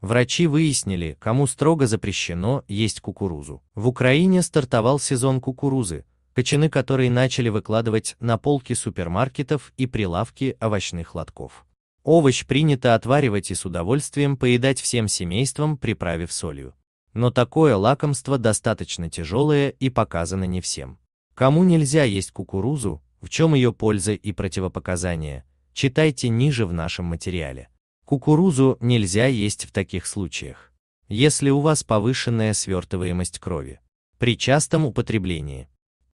Врачи выяснили, кому строго запрещено есть кукурузу. В Украине стартовал сезон кукурузы, кочаны которой начали выкладывать на полки супермаркетов и прилавки овощных лотков. Овощ принято отваривать и с удовольствием поедать всем семейством, приправив солью. Но такое лакомство достаточно тяжелое и показано не всем. Кому нельзя есть кукурузу, в чем ее польза и противопоказания, читайте ниже в нашем материале. Кукурузу нельзя есть в таких случаях. Если у вас повышенная свертываемость крови. При частом употреблении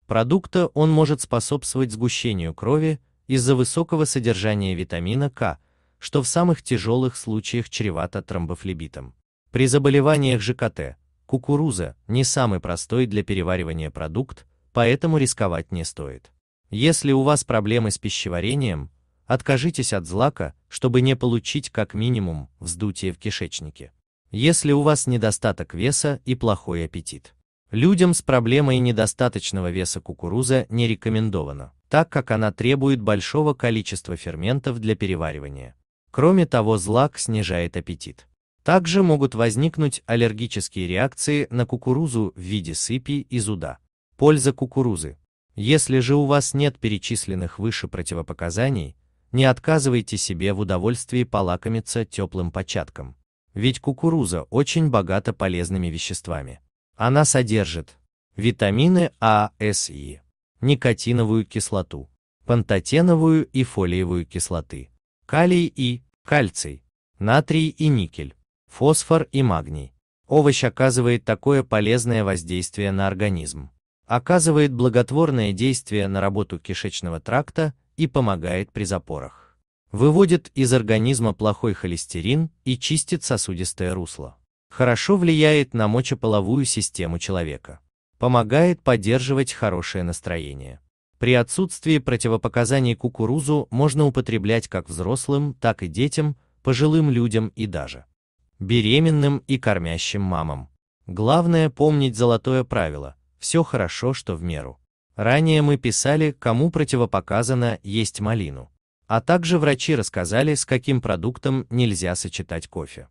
продукта он может способствовать сгущению крови из-за высокого содержания витамина К, что в самых тяжелых случаях чревато тромбофлебитом. При заболеваниях ЖКТ кукуруза не самый простой для переваривания продукт, поэтому рисковать не стоит. Если у вас проблемы с пищеварением, откажитесь от злака, чтобы не получить как минимум вздутие в кишечнике. Если у вас недостаток веса и плохой аппетит. Людям с проблемой недостаточного веса кукуруза не рекомендована, так как она требует большого количества ферментов для переваривания. Кроме того, злак снижает аппетит. Также могут возникнуть аллергические реакции на кукурузу в виде сыпи и зуда. Польза кукурузы. Если же у вас нет перечисленных выше противопоказаний, не отказывайте себе в удовольствии полакомиться теплым початком. Ведь кукуруза очень богата полезными веществами. Она содержит витамины А, С и никотиновую кислоту, пантотеновую и фолиевую кислоты, калий и кальций, натрий и никель, фосфор и магний. Овощ оказывает такое полезное воздействие на организм. Оказывает благотворное действие на работу кишечного тракта и помогает при запорах. Выводит из организма плохой холестерин и чистит сосудистое русло. Хорошо влияет на мочеполовую систему человека. Помогает поддерживать хорошее настроение. При отсутствии противопоказаний кукурузу можно употреблять как взрослым, так и детям, пожилым людям и даже беременным и кормящим мамам. Главное помнить золотое правило – все хорошо, что в меру. Ранее мы писали, кому противопоказано есть малину. А также врачи рассказали, с каким продуктом нельзя сочетать кофе.